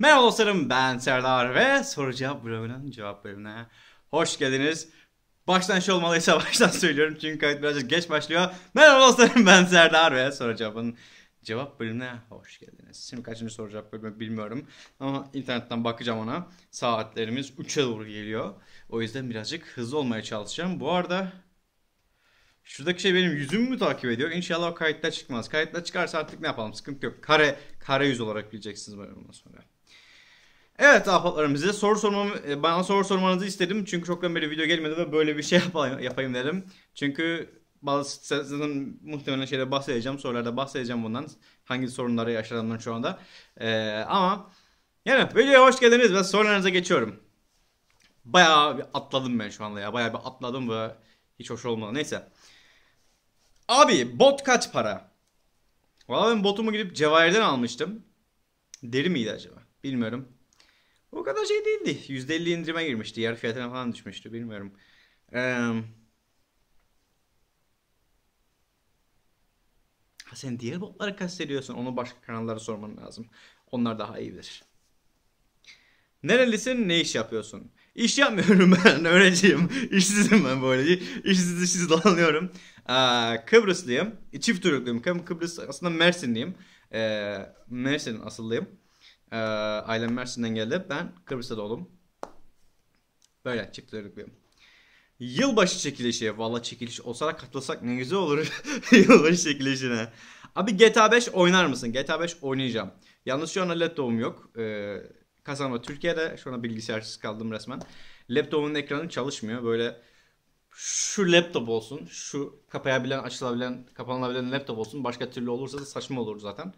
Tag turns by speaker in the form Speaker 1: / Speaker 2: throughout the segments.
Speaker 1: Merhaba dostlarım ben Serdar ve soru cevap bölümünün cevap bölümüne hoş geldiniz. Baştan şey olmalıysa baştan söylüyorum çünkü kayıt birazcık geç başlıyor. Merhaba dostlarım ben Serdar ve soru cevabın cevap bölümüne hoş geldiniz. Şimdi kaçıncı soru cevap bölümü bilmiyorum ama internetten bakacağım ona. Saatlerimiz 3'e doğru geliyor. O yüzden birazcık hızlı olmaya çalışacağım. Bu arada Şuradaki şey benim yüzümü mü takip ediyor? İnşallah o kayıtlar çıkmaz. Kayıtlar çıkarsa artık ne yapalım? Sıkıntı yok. Kare, kare yüz olarak bileceksiniz böyle bundan sonra. Evet ahbaplarım size soru sormam e, bana soru sormanızı istedim. Çünkü çoktan beri video gelmedi ve böyle bir şey yapayım, yapayım dedim. Çünkü bazı sizin muhtemelen şeyde bahsedeceğim. Sorularda bahsedeceğim bundan. Hangi sorunları yaşadılar şu anda. Ee, ama yani videoya hoş geldiniz. Ben sorularınıza geçiyorum. Bayağı bir atladım ben şu anda ya. Bayağı bir atladım ve hiç hoş olmadı. Neyse. Abi bot kaç para? Valla ben botumu gidip Cevahir'den almıştım. Deri miydi acaba? Bilmiyorum. O kadar şey değildi. %50 indirime girmişti. Yarı fiyatına falan düşmüştü. Bilmiyorum. Ee, ha sen diğer botları kastediyorsun. Onu başka kanallara sorman lazım. Onlar daha iyi bilir. Nerelisin? Ne iş yapıyorsun? İş yapmıyorum ben. Öğrenciyim. İşsizim ben böyle. İşsiz işsiz dolanıyorum. Ee, Kıbrıslıyım. Çift Türklüyüm. Kıbrıs aslında Mersinliyim. Ee, Mersin asıllıyım. Ee, ailem Mersin'den geldi. Ben Kıbrıs'ta doğdum. Böyle çiftlerlik bir Yılbaşı çekilişi. Valla çekiliş olsa katılsak ne güzel olur. Yılbaşı çekilişine. Abi GTA 5 oynar mısın? GTA 5 oynayacağım. Yalnız şu anda laptopum yok. Ee, kazanma Türkiye'de. Şu anda bilgisayarsız kaldım resmen. Laptopumun ekranı çalışmıyor. Böyle şu laptop olsun. Şu kapayabilen, açılabilen, kapanılabilen laptop olsun. Başka türlü olursa da saçma olur zaten.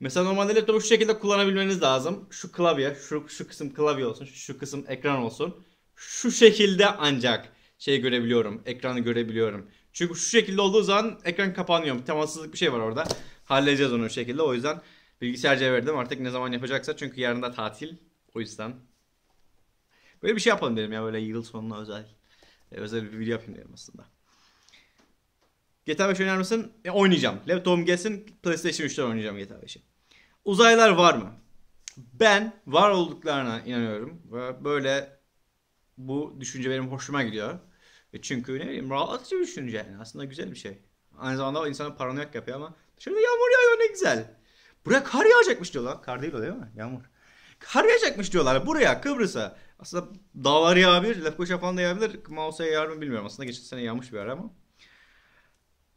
Speaker 1: Mesela normalde laptopu şu şekilde kullanabilmeniz lazım. Şu klavye, şu, şu kısım klavye olsun, şu kısım ekran olsun. Şu şekilde ancak şey görebiliyorum, ekranı görebiliyorum. Çünkü şu şekilde olduğu zaman ekran kapanıyor. temassızlık bir şey var orada. Halledeceğiz onu o şekilde. O yüzden bilgisayarcıya verdim artık ne zaman yapacaksa. Çünkü yarın da tatil. O yüzden böyle bir şey yapalım dedim ya böyle yıl sonuna özel. E, özel bir video yapayım dedim aslında. GTA 5 oynar mısın? E, oynayacağım. Laptopum gelsin PlayStation 3'ten oynayacağım GTA 5'i. Uzaylar var mı? Ben var olduklarına inanıyorum. Ve böyle bu düşünce benim hoşuma gidiyor. E çünkü ne bileyim rahatlatıcı bir düşünce yani. Aslında güzel bir şey. Aynı zamanda insanı paranoyak yapıyor ama dışarıda yağmur yağıyor ne güzel. Buraya kar yağacakmış diyorlar. Kar değil o değil mi? Yağmur. Kar yağacakmış diyorlar buraya Kıbrıs'a. Aslında dağlar yağabilir, Lefkoşa falan da yağabilir. Mausa'ya yağar mı bilmiyorum. Aslında geçen sene yağmış bir ara ama.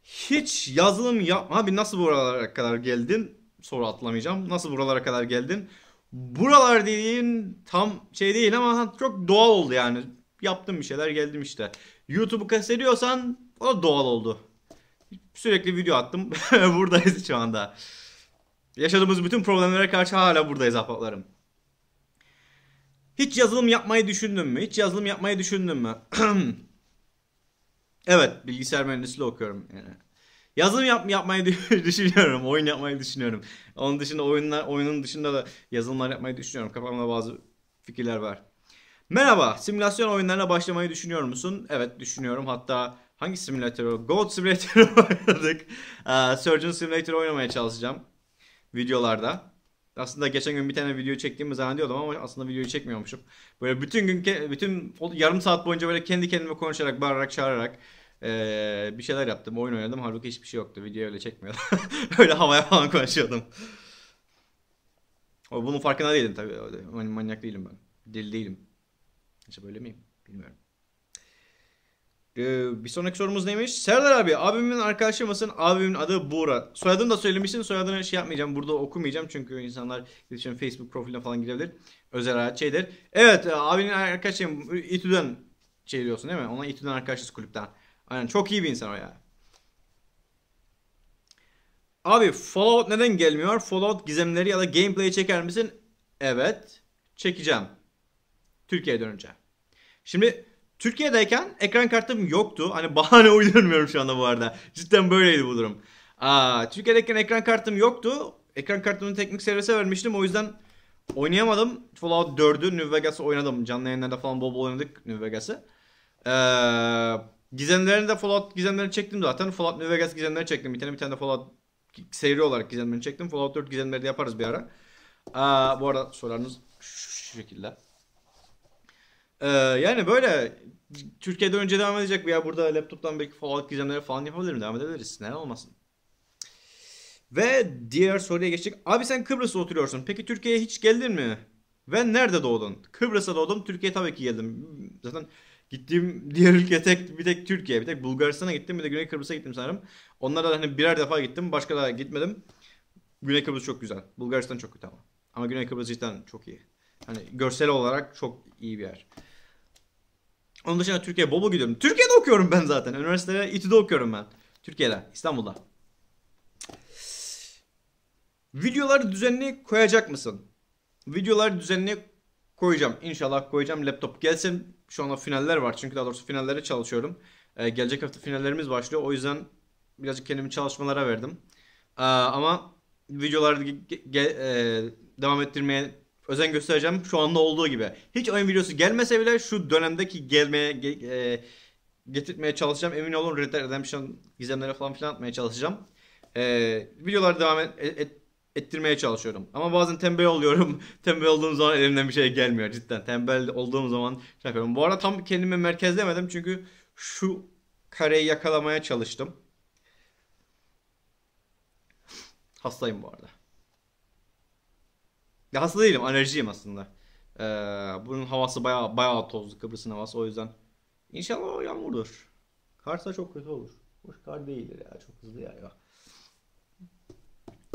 Speaker 1: Hiç yazılım yap... Abi nasıl bu aralara kadar geldin? soru atlamayacağım. Nasıl buralara kadar geldin? Buralar dediğin tam şey değil ama çok doğal oldu yani. Yaptım bir şeyler geldim işte. YouTube'u kaseliyorsan o doğal oldu. Sürekli video attım. buradayız şu anda. Yaşadığımız bütün problemlere karşı hala buradayız ahbaplarım. Hiç yazılım yapmayı düşündün mü? Hiç yazılım yapmayı düşündün mü? evet, bilgisayar mühendisliği okuyorum yani. Yazılım yap yapmayı düşünüyorum. Oyun yapmayı düşünüyorum. Onun dışında oyunlar oyunun dışında da yazılımlar yapmayı düşünüyorum. Kafamda bazı fikirler var. Merhaba. Simülasyon oyunlarına başlamayı düşünüyor musun? Evet düşünüyorum. Hatta hangi simülatörü? Gold simulator oynadık. Ee, Surgeon Simulator oynamaya çalışacağım. Videolarda. Aslında geçen gün bir tane video çektiğimi zannediyordum ama aslında videoyu çekmiyormuşum. Böyle bütün gün bütün yarım saat boyunca böyle kendi kendime konuşarak, bağırarak, çağırarak ee, bir şeyler yaptım, oyun oynadım. Halbuki hiçbir şey yoktu. Videoyu öyle çekmiyordum. öyle havaya falan konuşuyordum. O bunun farkında değildim tabii. Manyak değilim ben. Deli değilim. İşte böyle miyim? Bilmiyorum. Ee, bir sonraki sorumuz neymiş? Serdar abi, abimin arkadaşı mısın? Abimin adı Buğra. Soyadını da söylemişsin. Soyadını şey yapmayacağım. Burada okumayacağım. Çünkü insanlar iletişim Facebook profiline falan girebilir. Özel hayat şeydir. Evet, e, abinin arkadaşıyım. İTÜ'den şey diyorsun değil mi? Ona İTÜ'den arkadaşız kulüpten. Aynen çok iyi bir insan o ya. Abi Fallout neden gelmiyor? Fallout gizemleri ya da gameplay çeker misin? Evet. Çekeceğim. Türkiye'ye dönünce. Şimdi Türkiye'deyken ekran kartım yoktu. Hani bahane uydurmuyorum şu anda bu arada. Cidden böyleydi bu durum. Aa, Türkiye'deyken ekran kartım yoktu. Ekran kartımı teknik servise vermiştim. O yüzden oynayamadım. Fallout 4'ü New Vegas'ı oynadım. Canlı yayınlarda falan bol bol oynadık New Vegas'ı. Eee Gizemlerini de Fallout gizemlerini çektim zaten. Fallout New Vegas gizemlerini çektim. Bir tane bir tane de Fallout seyri olarak gizemlerini çektim. Fallout 4 gizemleri de yaparız bir ara. Aa, bu arada sorularınız şu şekilde. Ee, yani böyle Türkiye'de önce devam edecek veya burada laptoptan belki Fallout gizemleri falan yapabilirim. Devam edebiliriz. Neden olmasın. Ve diğer soruya geçtik. Abi sen Kıbrıs'ta oturuyorsun. Peki Türkiye'ye hiç geldin mi? Ve nerede doğdun? Kıbrıs'ta doğdum. Türkiye'ye tabii ki geldim. Zaten Gittiğim diğer ülke tek bir tek Türkiye, bir tek Bulgaristan'a gittim, bir de Güney Kıbrıs'a gittim sanırım. Onlara da hani birer defa gittim, başka da gitmedim. Güney Kıbrıs çok güzel. Bulgaristan çok kötü ama. Ama Güney Kıbrıs cidden çok iyi. Hani görsel olarak çok iyi bir yer. Onun dışında Türkiye Bobo gidiyorum. Türkiye'de okuyorum ben zaten. Üniversitede İTÜ'de okuyorum ben. Türkiye'de, İstanbul'da. Videoları düzenli koyacak mısın? Videoları düzenli koyacağım. İnşallah koyacağım. Laptop gelsin şu anda finaller var. Çünkü daha doğrusu finallere çalışıyorum. Ee, gelecek hafta finallerimiz başlıyor. O yüzden birazcık kendimi çalışmalara verdim. Ee, ama videoları e, devam ettirmeye özen göstereceğim. Şu anda olduğu gibi. Hiç oyun videosu gelmese bile şu dönemdeki gelmeye ge, e, getirtmeye çalışacağım. Emin olun Red Dead Redemption gizemlere falan filan atmaya çalışacağım. Ee, videolar devam et, et ettirmeye çalışıyorum. Ama bazen tembel oluyorum. tembel olduğum zaman elimden bir şey gelmiyor cidden. Tembel olduğum zaman şey yapıyorum. Bu arada tam kendimi merkezlemedim çünkü şu kareyi yakalamaya çalıştım. Hastayım bu arada. Ya hasta değilim, alerjiyim aslında. Ee, bunun havası bayağı bayağı tozlu Kıbrıs'ın havası o yüzden. İnşallah yağmurdur. Karsa çok kötü olur. Hoş kar değildir ya çok hızlı yağıyor.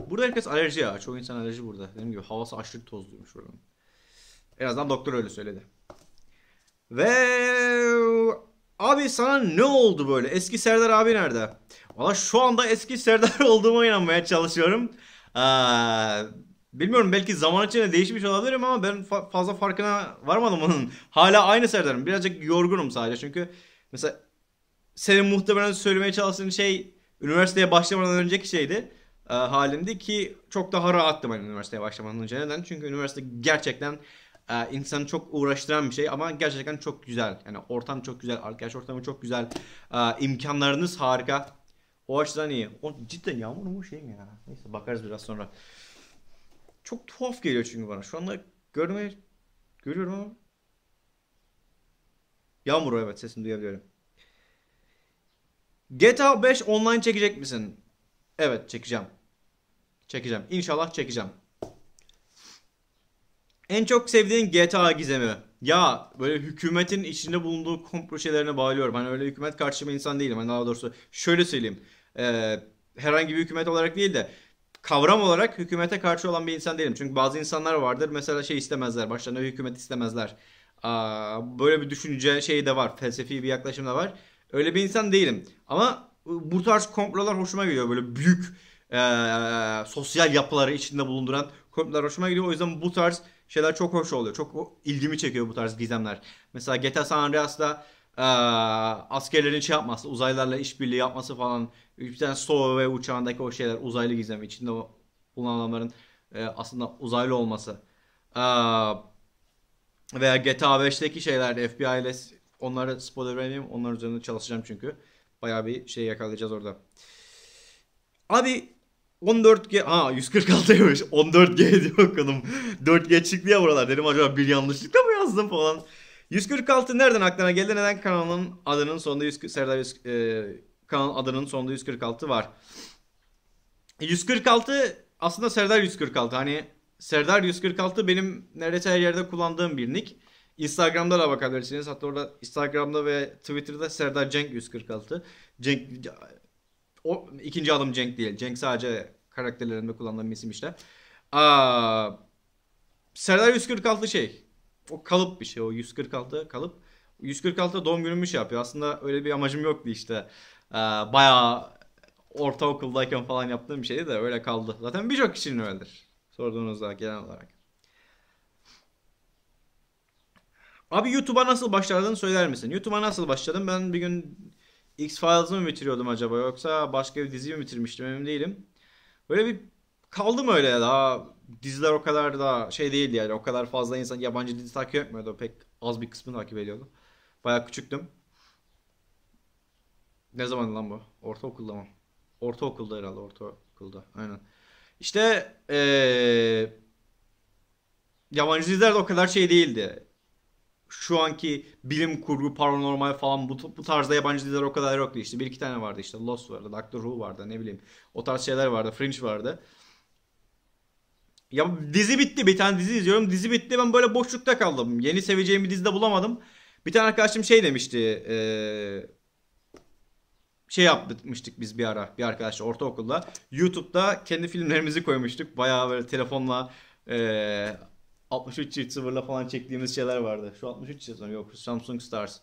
Speaker 1: Burada herkes alerji ya. çok insan alerji burada. Dediğim gibi havası aşırı tozluymuş buranın. En azından doktor öyle söyledi. Ve abi sana ne oldu böyle? Eski Serdar abi nerede? Valla şu anda eski Serdar olduğuma inanmaya çalışıyorum. Ee, bilmiyorum belki zaman içinde değişmiş olabilirim ama ben fa- fazla farkına varmadım onun. Hala aynı Serdar'ım. Birazcık yorgunum sadece çünkü mesela senin muhtemelen söylemeye çalıştığın şey üniversiteye başlamadan önceki şeydi e, halimdi ki çok daha rahattım hani üniversiteye başlamadan önce. Neden? Çünkü üniversite gerçekten e, insanı çok uğraştıran bir şey ama gerçekten çok güzel. Yani ortam çok güzel, arkadaş ortamı çok güzel, e, imkanlarınız harika. O açıdan iyi. O cidden yağmur mu şey mi ya? Neyse bakarız biraz sonra. Çok tuhaf geliyor çünkü bana. Şu anda görmeye görüyorum ama Yağmur evet sesini duyabiliyorum. GTA 5 online çekecek misin? Evet çekeceğim. Çekeceğim. İnşallah çekeceğim. En çok sevdiğin GTA gizemi. Ya böyle hükümetin içinde bulunduğu komplo şeylerine bağlıyorum. Hani öyle hükümet karşı bir insan değilim. Yani daha doğrusu şöyle söyleyeyim. Ee, herhangi bir hükümet olarak değil de kavram olarak hükümete karşı olan bir insan değilim. Çünkü bazı insanlar vardır mesela şey istemezler. Başlarına hükümet istemezler. Aa, böyle bir düşünce şeyi de var. Felsefi bir yaklaşım da var. Öyle bir insan değilim. Ama bu tarz komplolar hoşuma gidiyor. Böyle büyük e, sosyal yapıları içinde bulunduran komikler hoşuma gidiyor. O yüzden bu tarz şeyler çok hoş oluyor. Çok ilgimi çekiyor bu tarz gizemler. Mesela GTA San Andreas'da e, askerlerin şey yapması, uzaylılarla işbirliği yapması falan. Bir tane Sova ve uçağındaki o şeyler uzaylı gizemi içinde bulunan adamların e, aslında uzaylı olması. E, veya GTA 5'teki şeyler FBI ile onları spoiler vermeyeyim. Onlar üzerinde çalışacağım çünkü. Bayağı bir şey yakalayacağız orada. Abi 14G ha demiş 14G diye okudum 4G çıktı ya buralar dedim acaba bir yanlışlıkla mı yazdım falan 146 nereden aklına geldi neden kanalın adının sonunda 100, Serdar e, kanal adının sonunda 146 var 146 aslında Serdar 146 hani Serdar 146 benim neredeyse her yerde kullandığım bir nick Instagram'da da bakabilirsiniz. Hatta orada Instagram'da ve Twitter'da Serdar Cenk 146. Cenk o ikinci adım Cenk değil. Cenk sadece karakterlerinde kullanılan bir isim işte. Aa, Serdar 146 şey. O kalıp bir şey. O 146 kalıp. 146 doğum günümü şey yapıyor. Aslında öyle bir amacım yoktu işte. Aa, bayağı ortaokuldayken falan yaptığım bir şeydi de öyle kaldı. Zaten birçok kişinin öyledir. Sorduğunuzda genel olarak. Abi YouTube'a nasıl başladın söyler misin? YouTube'a nasıl başladım? Ben bir gün X-Files'ı mı bitiriyordum acaba yoksa başka bir diziyi mi bitirmiştim emin değilim. Böyle bir kaldım öyle daha diziler o kadar da şey değildi yani o kadar fazla insan yabancı dizi takip etmiyordu pek az bir kısmını takip ediyordum. Bayağı küçüktüm. Ne zaman lan bu? Ortaokulda mı? Ortaokulda herhalde ortaokulda aynen. İşte ee, yabancı diziler de o kadar şey değildi şu anki bilim kurgu, paranormal falan bu, bu tarzda yabancı diziler o kadar yoktu işte. Bir iki tane vardı işte. Lost vardı, Doctor Who vardı ne bileyim. O tarz şeyler vardı, Fringe vardı. Ya dizi bitti. Bir tane dizi izliyorum. Dizi bitti. Ben böyle boşlukta kaldım. Yeni seveceğim bir dizi de bulamadım. Bir tane arkadaşım şey demişti. Ee, şey yapmıştık biz bir ara bir arkadaşla ortaokulda. YouTube'da kendi filmlerimizi koymuştuk. Bayağı böyle telefonla e, 63 çift sıfırla falan çektiğimiz şeyler vardı. Şu 63 çift sıfır yok Samsung Stars.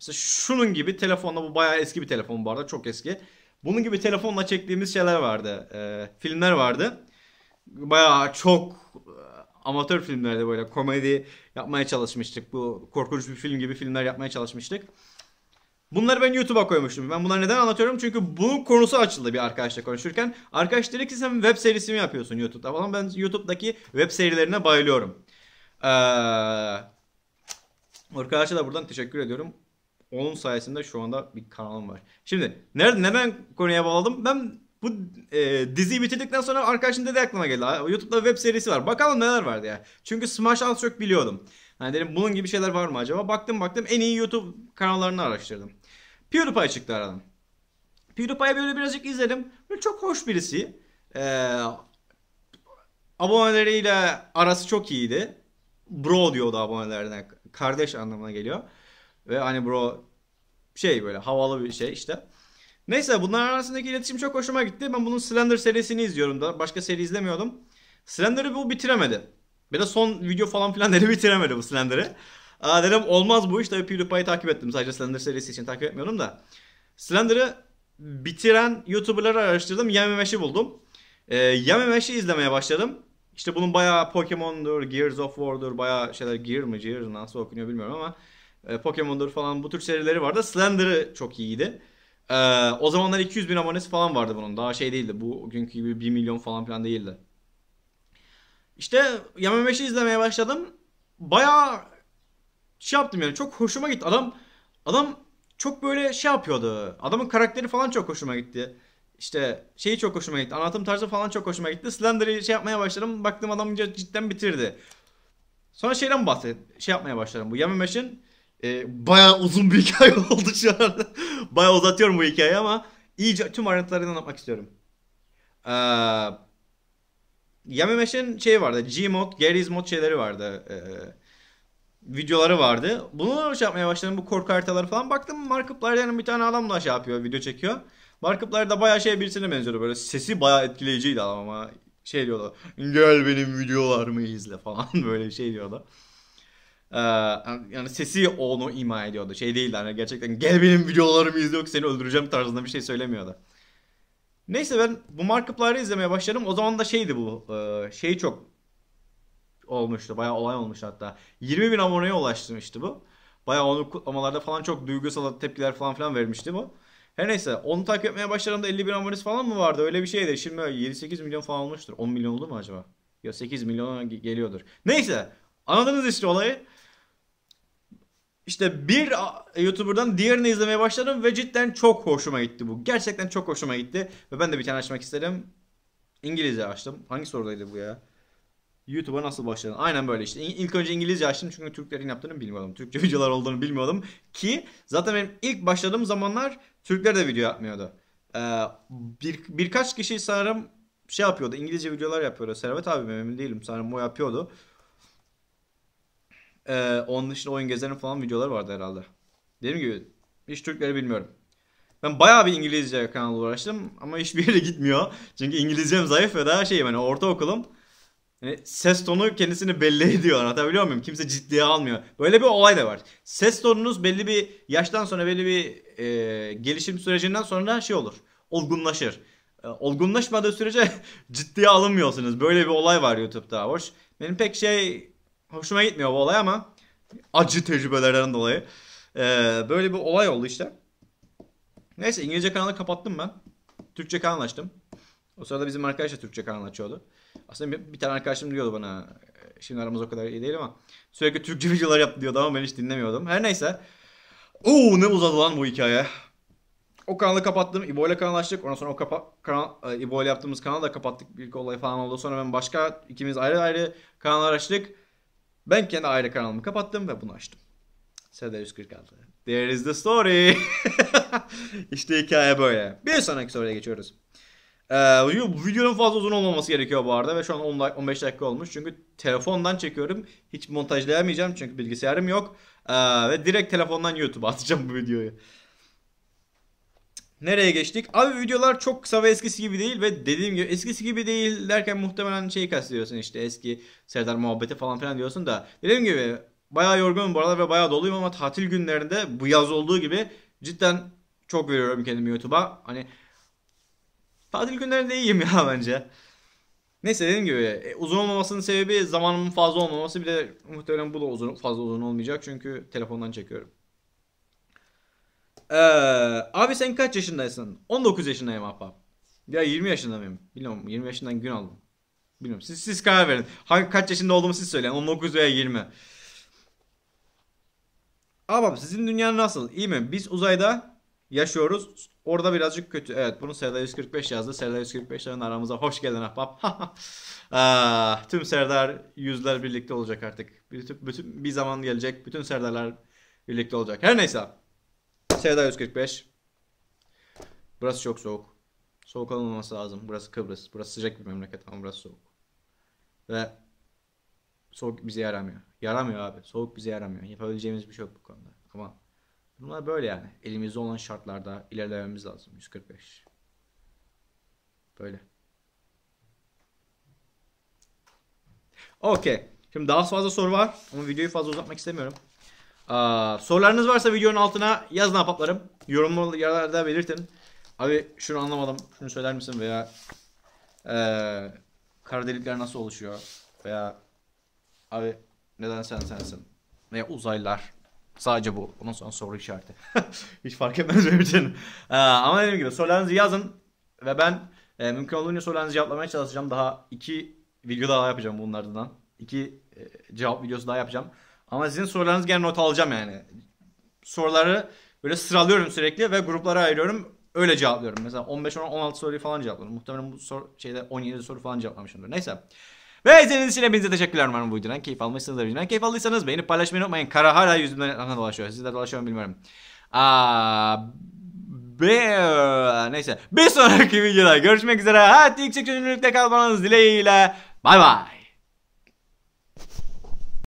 Speaker 1: Mesela şunun gibi telefonla bu bayağı eski bir telefon bu arada çok eski. Bunun gibi telefonla çektiğimiz şeyler vardı. E, filmler vardı. Bayağı çok e, amatör filmlerde böyle komedi yapmaya çalışmıştık. Bu korkunç bir film gibi filmler yapmaya çalışmıştık. Bunları ben YouTube'a koymuştum. Ben bunları neden anlatıyorum? Çünkü bunun konusu açıldı bir arkadaşla konuşurken. Arkadaş dedi ki sen web serisi mi yapıyorsun YouTube'da falan. Ben YouTube'daki web serilerine bayılıyorum. Ee, arkadaşa da buradan teşekkür ediyorum. Onun sayesinde şu anda bir kanalım var. Şimdi nerede neden konuya bağladım? Ben bu e, diziyi bitirdikten sonra arkadaşın dedi aklıma geldi. YouTube'da web serisi var. Bakalım neler vardı ya. Çünkü Smash az çok biliyordum. Hani dedim bunun gibi şeyler var mı acaba? Baktım baktım en iyi YouTube kanallarını araştırdım. PewDiePie çıktı aradan. PewDiePie'yi böyle birazcık izledim. Böyle çok hoş birisi. Ee, aboneleriyle arası çok iyiydi. Bro diyordu abonelerine. Kardeş anlamına geliyor. Ve hani bro şey böyle havalı bir şey işte. Neyse bunlar arasındaki iletişim çok hoşuma gitti. Ben bunun Slender serisini izliyorum da. Başka seri izlemiyordum. Slender'ı bu bitiremedi. Ben de son video falan filan dedim bitiremedim bu Slender'ı. Aa, dedim olmaz bu iş. Tabii PewDiePie'yi takip ettim. Sadece Slender serisi için takip etmiyorum da. Slender'ı bitiren YouTuber'ları araştırdım. yememeşi buldum. Ee, Yamameshi izlemeye başladım. İşte bunun bayağı Pokemon'dur, Gears of War'dur, bayağı şeyler Gear mı Gears nasıl okunuyor bilmiyorum ama e, Pokemon'dur falan bu tür serileri vardı. Slender'ı çok iyiydi. Ee, o zamanlar 200 bin abonesi falan vardı bunun. Daha şey değildi. Bu günkü gibi 1 milyon falan filan değildi. İşte Yamameş'i izlemeye başladım. Baya şey yaptım yani çok hoşuma gitti. Adam adam çok böyle şey yapıyordu. Adamın karakteri falan çok hoşuma gitti. İşte şeyi çok hoşuma gitti. Anlatım tarzı falan çok hoşuma gitti. Slender'ı şey yapmaya başladım. Baktım adam cidden bitirdi. Sonra şeyden bahset şey yapmaya başladım. Bu Yamameş'in e, bayağı uzun bir hikaye oldu şu an. bayağı uzatıyorum bu hikayeyi ama iyice tüm ayrıntılarını anlatmak istiyorum. Eee Yamemesh'in şey vardı. G Gmod, Gary's Mod şeyleri vardı. Ee, videoları vardı. Bununla şey yapmaya başladım. Bu korku haritaları falan. Baktım Markiplier'den bir tane adamla şey yapıyor. Video çekiyor. Markiplier de bayağı şey birisine benziyordu. Böyle sesi bayağı etkileyiciydi adam ama. Şey diyordu. Gel benim videolarımı izle falan. böyle şey diyordu. Ee, yani sesi onu ima ediyordu. Şey değildi hani gerçekten gel benim videolarımı izle yok seni öldüreceğim tarzında bir şey söylemiyordu. Neyse ben bu markupları izlemeye başladım. O zaman da şeydi bu. E, şey çok olmuştu. Bayağı olay olmuş hatta. 20 bin aboneye ulaştırmıştı bu. Bayağı onu kutlamalarda falan çok duygusal tepkiler falan filan vermişti bu. Her neyse onu takip etmeye başladığımda 50 bin abonesi falan mı vardı? Öyle bir şeydi. Şimdi 7-8 milyon falan olmuştur. 10 milyon oldu mu acaba? Ya 8 milyona geliyordur. Neyse anladınız işte olayı işte bir YouTuber'dan diğerini izlemeye başladım ve cidden çok hoşuma gitti bu. Gerçekten çok hoşuma gitti ve ben de bir tane açmak istedim. İngilizce açtım. Hangi sorudaydı bu ya? YouTube'a nasıl başladın? Aynen böyle işte. İlk önce İngilizce açtım çünkü Türklerin yaptığını bilmiyordum. Türkçe videolar olduğunu bilmiyordum. Ki zaten benim ilk başladığım zamanlar Türkler de video yapmıyordu. Ee, bir, birkaç kişi sanırım şey yapıyordu. İngilizce videolar yapıyordu. Servet abim emin değilim. Sanırım o yapıyordu. Ee, onun dışında oyun gezerin falan videoları vardı herhalde. Dediğim gibi hiç Türkleri bilmiyorum. Ben bayağı bir İngilizce kanalı uğraştım ama hiçbir yere gitmiyor. Çünkü İngilizcem zayıf ve daha şey yani ortaokulum. Yani ses tonu kendisini belli ediyor anlatabiliyor muyum? Kimse ciddiye almıyor. Böyle bir olay da var. Ses tonunuz belli bir yaştan sonra belli bir e, gelişim sürecinden sonra da şey olur. Olgunlaşır. E, olgunlaşmadığı sürece ciddiye alınmıyorsunuz. Böyle bir olay var YouTube'da. Hoş. Benim pek şey hoşuma gitmiyor bu olay ama acı tecrübelerden dolayı. Ee, böyle bir olay oldu işte. Neyse İngilizce kanalı kapattım ben. Türkçe kanal açtım. O sırada bizim arkadaş da Türkçe kanal açıyordu. Aslında bir, bir tane arkadaşım diyordu bana. Ee, şimdi aramız o kadar iyi değil ama. Sürekli Türkçe videolar yaptı diyordu ama ben hiç dinlemiyordum. Her neyse. Oo ne uzadı lan bu hikaye. O kanalı kapattım. İbo ile kanal açtık. Ondan sonra o kapa kanal, e, İbo ile yaptığımız kanalı da kapattık. Bir olay falan oldu. Sonra ben başka ikimiz ayrı ayrı kanallar açtık. Ben kendi ayrı kanalımı kapattım ve bunu açtım. Seda 146. There is the story. İşte hikaye böyle. Bir sonraki soruya geçiyoruz. Ee, videonun fazla uzun olmaması gerekiyor bu arada ve şu an 10 dakika, 15 dakika olmuş. Çünkü telefondan çekiyorum. Hiç montajlayamayacağım çünkü bilgisayarım yok. Ee, ve direkt telefondan YouTube'a atacağım bu videoyu. Nereye geçtik? Abi videolar çok kısa ve eskisi gibi değil ve dediğim gibi eskisi gibi değil derken muhtemelen şeyi kastediyorsun işte eski Serdar muhabbeti falan filan diyorsun da. Dediğim gibi bayağı yorgunum bu arada ve bayağı doluyum ama tatil günlerinde bu yaz olduğu gibi cidden çok veriyorum kendimi YouTube'a. Hani tatil günlerinde iyiyim ya bence. Neyse dediğim gibi e, uzun olmamasının sebebi zamanımın fazla olmaması bir de muhtemelen bu da uzun fazla uzun olmayacak çünkü telefondan çekiyorum. Ee, abi sen kaç yaşındaysın? 19 yaşındayım ahbap. Ya 20 yaşında mıyım? Bilmiyorum 20 yaşından gün aldım. Bilmiyorum siz, siz karar verin. Hangi, kaç yaşında olduğumu siz söyleyin. 19 veya 20. Ahbap sizin dünyanın nasıl? İyi mi? Biz uzayda yaşıyoruz. Orada birazcık kötü. Evet bunu Serdar 145 yazdı. Serdar 145'lerin aramıza hoş geldin ahbap. ah, tüm Serdar yüzler birlikte olacak artık. Bütün, bütün bir zaman gelecek. Bütün Serdarlar birlikte olacak. Her neyse. Seda 145. Burası çok soğuk. Soğuk olmaması lazım. Burası Kıbrıs. Burası sıcak bir memleket ama burası soğuk. Ve soğuk bize yaramıyor. Yaramıyor abi. Soğuk bize yaramıyor. Yapabileceğimiz bir şey yok bu konuda. Ama bunlar böyle yani. Elimizde olan şartlarda ilerlememiz lazım. 145. Böyle. Okey. Şimdi daha fazla soru var ama videoyu fazla uzatmak istemiyorum. Aa, sorularınız varsa videonun altına yazın ahbaplarım. yerlerde belirtin. Abi şunu anlamadım. Şunu söyler misin veya ee, kara delikler nasıl oluşuyor? Veya abi neden sen sensin? Veya uzaylılar. Sadece bu. Ondan sonra soru işareti. Hiç fark etmez benim ee, ama dediğim gibi sorularınızı yazın ve ben e, mümkün olduğunca sorularınızı cevaplamaya çalışacağım. Daha iki video daha yapacağım bunlardan. İki e, cevap videosu daha yapacağım. Ama sizin sorularınız gene not alacağım yani. Soruları böyle sıralıyorum sürekli ve gruplara ayırıyorum. Öyle cevaplıyorum. Mesela 15 16 soruyu falan cevaplıyorum Muhtemelen bu soru, şeyde 17 soru falan cevaplamışımdır. Neyse. Ve izlediğiniz için hepinize teşekkürler umarım bu videodan. Keyif almışsınızdır videodan. Keyif aldıysanız beğenip paylaşmayı unutmayın. Kara hala yüzümden ekrana dolaşıyor. Sizde dolaşıyor bilmiyorum. Aa, be, neyse. Bir sonraki videoda görüşmek üzere. Hadi yüksek çözünürlükte kalmanız dileğiyle. Bay bay.